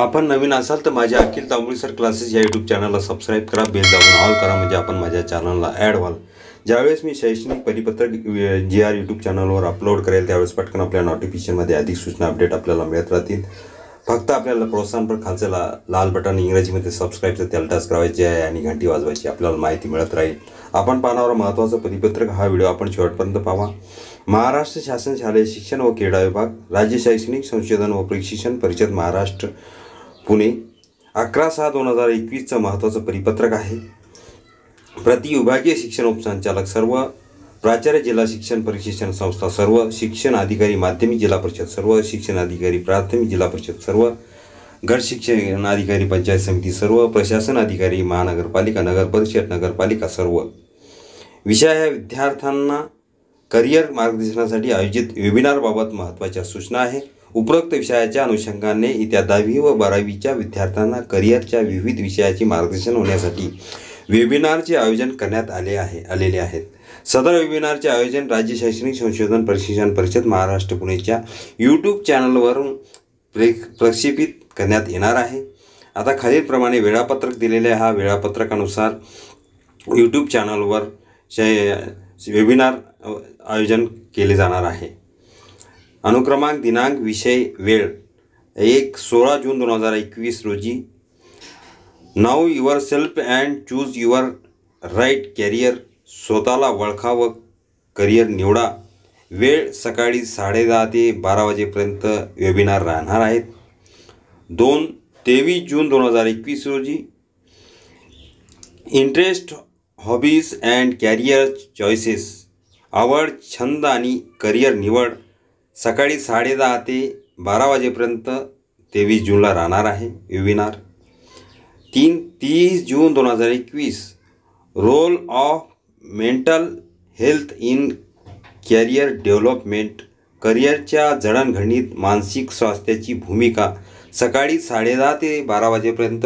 आपण नवीन असाल तर माझ्या अखिल तांबोळी सर क्लासेस या यूट्यूब चॅनलला सबस्क्राईब करा बेल दाबून ऑल करा म्हणजे आपण माझ्या चॅनलला ॲड व्हाल ज्यावेळेस मी शैक्षणिक परिपत्रक जी आर यूट्यूब चॅनलवर अपलोड करेल त्यावेळेस पटकन आपल्या नोटिफिकेशनमध्ये अधिक सूचना अपडेट आपल्याला मिळत राहतील फक्त आपल्याला प्रोत्साहनपर खालचा लाल बटन इंग्रजीमध्ये सबस्क्राईबचं त्याला टच करायचे आहे आणि घंटी वाजवायची आपल्याला माहिती मिळत राहील आपण पाहणार महत्त्वाचं परिपत्रक हा व्हिडिओ आपण शेवटपर्यंत पाहा महाराष्ट्र शासन शालेय शिक्षण व क्रीडा विभाग राज्य शैक्षणिक संशोधन व प्रशिक्षण परिषद महाराष्ट्र पुणे अकरा सहा दोन हजार एकवीसचं महत्त्वाचं परिपत्रक आहे प्रतिविभागीय शिक्षण उपसंचालक सर्व प्राचार्य जिल्हा शिक्षण प्रशिक्षण संस्था सर्व शिक्षण अधिकारी माध्यमिक जिल्हा परिषद सर्व शिक्षण अधिकारी प्राथमिक जिल्हा परिषद सर्व गट शिक्षण अधिकारी पंचायत समिती सर्व प्रशासन अधिकारी महानगरपालिका नगर परिषद नगरपालिका सर्व विषय ह्या विद्यार्थ्यांना करिअर मार्गदर्शनासाठी आयोजित वेबिनारबाबत महत्त्वाच्या सूचना आहे उपरोक्त विषयाच्या अनुषंगाने येत्या दहावी व बारावीच्या विद्यार्थ्यांना करिअरच्या विविध विषयाचे मार्गदर्शन होण्यासाठी वेबिनारचे आयोजन करण्यात आले आहे आलेले आहेत सदर वेबिनारचे आयोजन राज्य शैक्षणिक संशोधन प्रशिक्षण परिषद महाराष्ट्र पुणेच्या यूट्यूब चॅनलवरून प्रे प्रक्षेपित करण्यात येणार आहे आता खालीलप्रमाणे वेळापत्रक दिलेले हा वेळापत्रकानुसार यूट्यूब चॅनलवर शे वेबिनार आयोजन केले जाणार आहे अनुक्रमांक दिनांक विषय वेळ एक सोळा जून दोन हजार एकवीस रोजी know yourself and choose your right career स्वतःला वळखा व करिअर निवडा वेळ सकाळी साडे दहा ते बारा वाजेपर्यंत वेबिनार राहणार आहेत दोन तेवीस जून दोन हजार एकवीस रोजी interest hobbies and career choices आवड छंद आणि करिअर निवड सकाळी साडे दहा ते बारा वाजेपर्यंत तेवीस जूनला राहणार आहे वेबिनार तीन तीस जून दोन हजार एकवीस role of mental health in career development करिअरच्या जडणघडणीत मानसिक स्वास्थ्याची भूमिका सकाळी साडेदहा ते बारा वाजेपर्यंत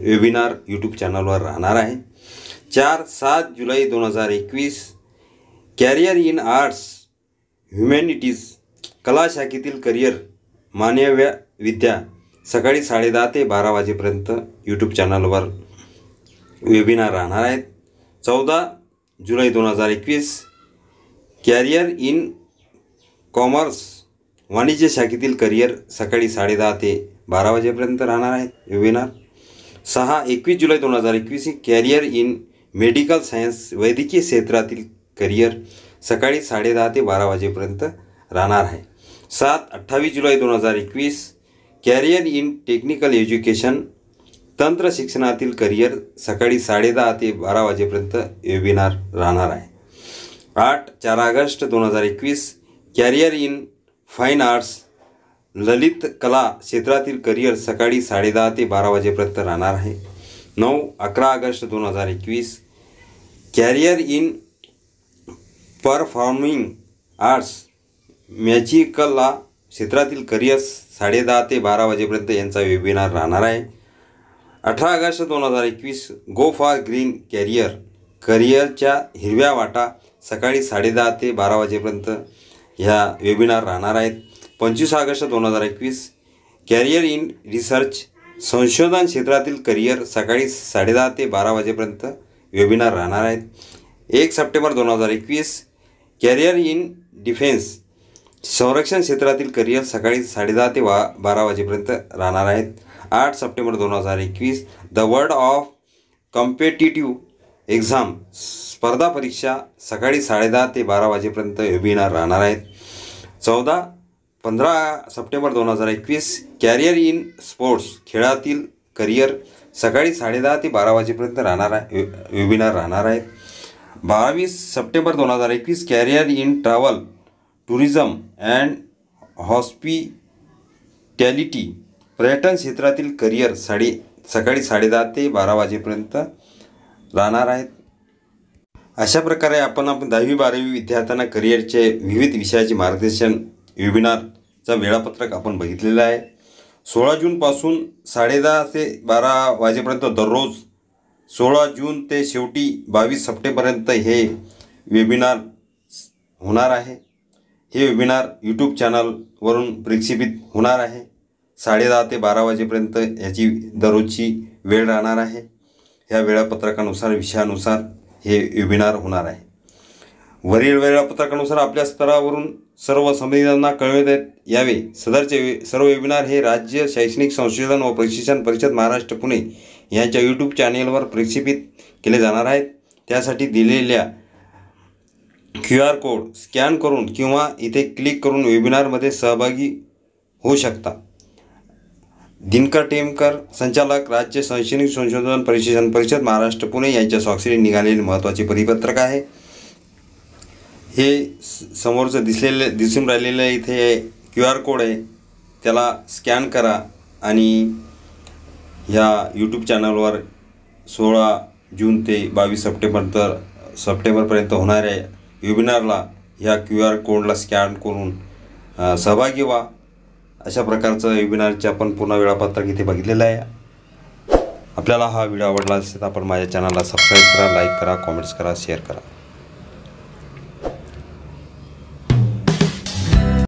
वेबिनार यूट्यूब चॅनलवर राहणार आहे चार सात जुलै दोन हजार एकवीस कॅरियर इन आर्ट्स ह्युमॅनिटीज कला शाखेतील करिअर मानव्य विद्या सकाळी साडे दहा ते बारा वाजेपर्यंत यूट्यूब चॅनलवर वेबिनार राहणार आहेत चौदा जुलै दोन हजार एकवीस कॅरियर इन कॉमर्स वाणिज्य शाखेतील करिअर सकाळी साडेदहा ते बारा वाजेपर्यंत राहणार आहेत वेबिनार सहा एकवीस जुलै दोन हजार एकवीस कॅरियर इन मेडिकल सायन्स वैद्यकीय क्षेत्रातील करिअर सकाळी साडेदहा ते बारा वाजेपर्यंत राहणार आहे सात अठ्ठावीस जुलै दोन हजार एकवीस कॅरियर इन टेक्निकल एज्युकेशन तंत्र शिक्षणातील करिअर सकाळी साडेदहा ते बारा वाजेपर्यंत वेबिनार राहणार आहे आठ चार ऑगस्ट दोन हजार एकवीस कॅरियर इन फाईन आर्ट्स ललित कला क्षेत्रातील करिअर सकाळी साडेदहा ते बारा वाजेपर्यंत राहणार आहे नऊ अकरा ऑगस्ट दोन हजार एकवीस कॅरियर इन परफॉर्मिंग आर्ट्स मॅजिकला क्षेत्रातील करिअर्स साडेदहा ते बारा वाजेपर्यंत यांचा वेबिनार राहणार आहे अठरा ऑगस्ट दोन हजार एकवीस गो फॉर ग्रीन कॅरियर करिअरच्या हिरव्या वाटा सकाळी साडेदहा ते बारा वाजेपर्यंत ह्या वेबिनार राहणार आहेत पंचवीस ऑगस्ट दोन हजार एकवीस कॅरियर इन रिसर्च संशोधन क्षेत्रातील करिअर सकाळी साडेदहा ते बारा वाजेपर्यंत वेबिनार राहणार आहेत एक सप्टेंबर दोन हजार एकवीस कॅरियर इन डिफेन्स संरक्षण क्षेत्रातील करिअर सकाळी साडेदहा ते वा बारा वाजेपर्यंत राहणार आहेत आठ सप्टेंबर दोन हजार एकवीस the world of competitive exam स्पर्धा परीक्षा सकाळी साडेदहा ते बारा वाजेपर्यंत वेबिनार राहणार आहेत चौदा पंधरा सप्टेंबर दोन हजार एकवीस कॅरियर इन स्पोर्ट्स खेळातील करिअर सकाळी साडेदहा ते बारा वाजेपर्यंत राहणार आहे वेबिनार राहणार आहेत बावीस सप्टेंबर दोन हजार एकवीस career in travel tourism and hospitality पर्यटन क्षेत्रातील करिअर साडे सकाळी साडे ते बारा वाजेपर्यंत राहणार आहेत अशा प्रकारे आपण आपण दहावी बारावी विद्यार्थ्यांना करिअरचे विविध विषयाचे मार्गदर्शन वेबिनारचा वेळापत्रक आपण बघितलेलं आहे सोळा जूनपासून साडेदहा ते बारा वाजेपर्यंत दररोज सोळा जून ते शेवटी बावीस सप्टेंबरपर्यंत हे वेबिनार होणार आहे हे वेबिनार यूट्यूब चॅनलवरून प्रक्षेपित होणार आहे साडेदहा ते बारा वाजेपर्यंत याची दररोजची वेळ राहणार आहे ह्या वेळापत्रकानुसार विषयानुसार हे वेबिनार होणार आहे वरील वेळापत्रकानुसार आपल्या स्तरावरून सर्व समितींना येत यावे सदरचे वे सर्व वेबिनार हे राज्य शैक्षणिक संशोधन व प्रशिक्षण परिषद महाराष्ट्र पुणे यांच्या यूट्यूब चॅनेलवर प्रक्षेपित केले जाणार आहेत त्यासाठी दिलेल्या क्यू आर कोड स्कॅन करून किंवा इथे क्लिक करून वेबिनारमध्ये सहभागी होऊ शकता दिनकर टेमकर संचालक राज्य शैक्षणिक संशोधन परिषदन परिषद महाराष्ट्र पुणे यांच्या स्वाक्षरी निघालेले महत्त्वाचे परिपत्रक आहे हे समोरचं दिसलेले दिसून राहिलेलं इथे क्यू आर कोड आहे त्याला स्कॅन करा आणि ह्या यूट्यूब चॅनलवर सोळा जून ते बावीस सप्टेंबर तर सप्टेंबरपर्यंत आहे वेबिनारला ह्या क्यू आर कोडला स्कॅन करून सहभागी व्हा अशा प्रकारचं वेबिनारचे आपण पुन्हा वेळापत्रक इथे बघितलेलं आहे आपल्याला हा व्हिडिओ आवडला असेल तर आपण माझ्या चॅनलला सबस्क्राईब करा लाईक करा कॉमेंट्स करा शेअर करा